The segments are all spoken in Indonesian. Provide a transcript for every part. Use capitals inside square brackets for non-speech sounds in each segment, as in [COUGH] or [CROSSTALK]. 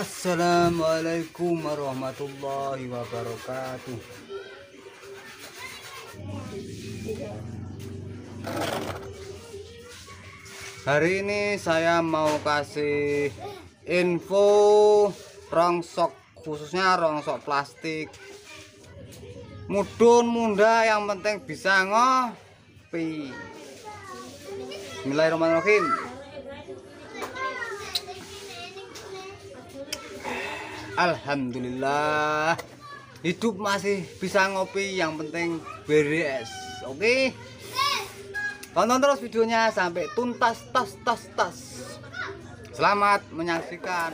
Assalamualaikum warahmatullahi wabarakatuh. Hari ini saya mau kasih info rongsok khususnya rongsok plastik. Mudun munda yang penting bisa ngopi. Bismillahirrahmanirrahim. Alhamdulillah hidup masih bisa ngopi yang penting beres oke okay? tonton terus videonya sampai tuntas tas tas tas selamat menyaksikan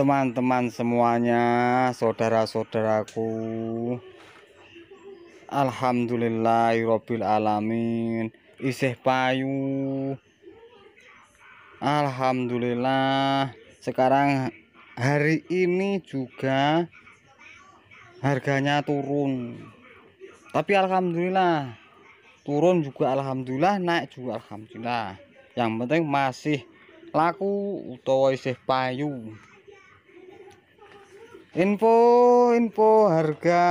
teman-teman semuanya saudara-saudaraku Alhamdulillahirobbil alamin isih payu Alhamdulillah sekarang hari ini juga harganya turun tapi Alhamdulillah turun juga Alhamdulillah naik juga Alhamdulillah yang penting masih laku utawa isih payu info info harga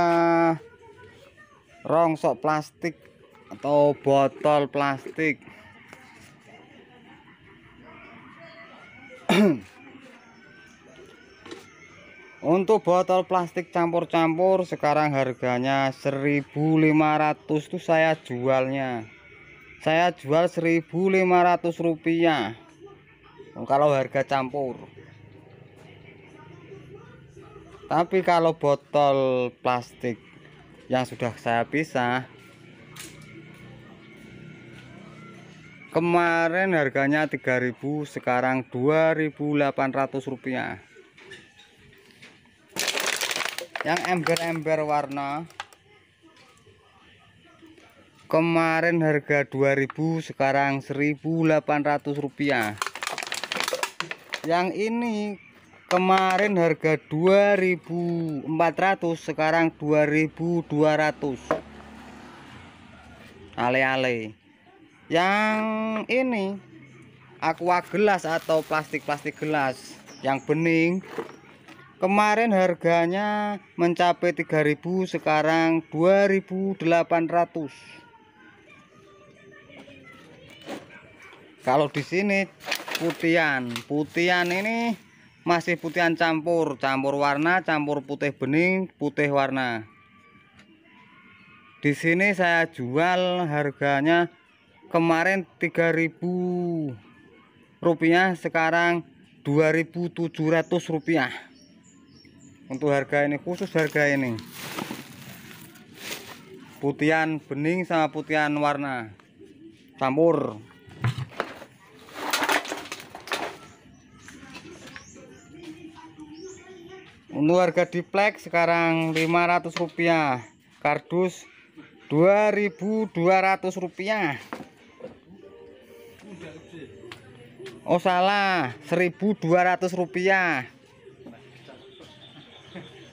rongsok plastik atau botol plastik [CLEARS THROAT] untuk botol plastik campur-campur sekarang harganya 1500 tuh saya jualnya saya jual 1500 rupiah kalau harga campur tapi kalau botol plastik yang sudah saya pisah kemarin harganya 3000 sekarang 2800 rupiah yang ember-ember warna kemarin harga 2000 sekarang 1800 rupiah yang ini kemarin harga 2400 sekarang 2200 ale-ale yang ini aqua gelas atau plastik-plastik gelas yang bening kemarin harganya mencapai 3000 sekarang 2800 kalau di sini putian putian ini masih putihan campur campur warna campur putih bening putih warna di sini saya jual harganya kemarin 3000 rupiah sekarang 2700 rupiah untuk harga ini khusus harga ini putihan bening sama putihan warna campur untuk harga diplek sekarang 500 rupiah kardus 2200 rupiah oh salah 1200 rupiah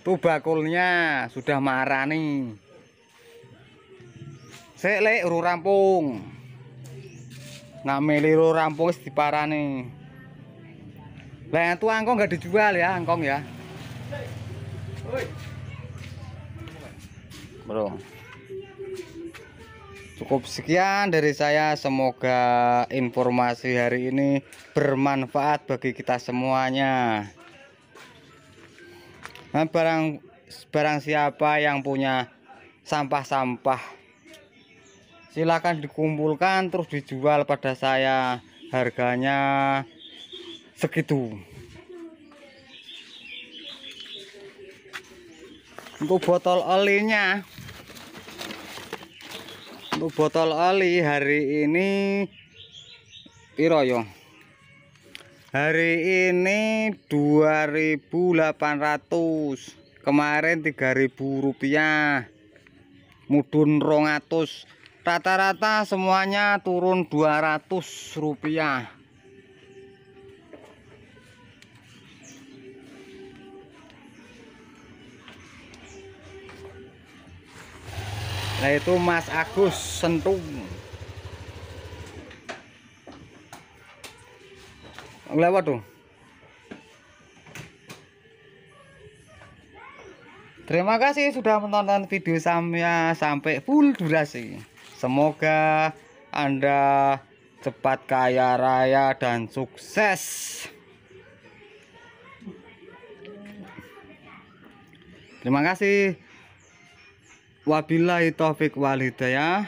tuh bakulnya sudah marah nih selek uru rampung ngameli uru rampung nih lah itu angkong nggak dijual ya angkong ya Bro. Cukup sekian dari saya. Semoga informasi hari ini bermanfaat bagi kita semuanya. Nah, barang barang siapa yang punya sampah-sampah silahkan dikumpulkan terus dijual pada saya. Harganya segitu. untuk botol olinya untuk botol oli hari ini piroyo hari ini 2800 kemarin 3000 rupiah mudun rongatus rata-rata semuanya turun 200 rupiah Nah itu Mas Agus Sentung. Lewat tuh. Terima kasih sudah menonton video saya sampai full durasi. Semoga Anda cepat kaya raya dan sukses. Terima kasih. Wabillahi taufik wal hidayah.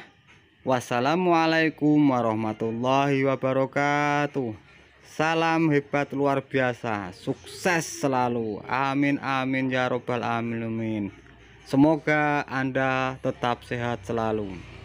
Wassalamualaikum warahmatullahi wabarakatuh. Salam hebat luar biasa, sukses selalu. Amin amin ya robbal alamin. Semoga Anda tetap sehat selalu.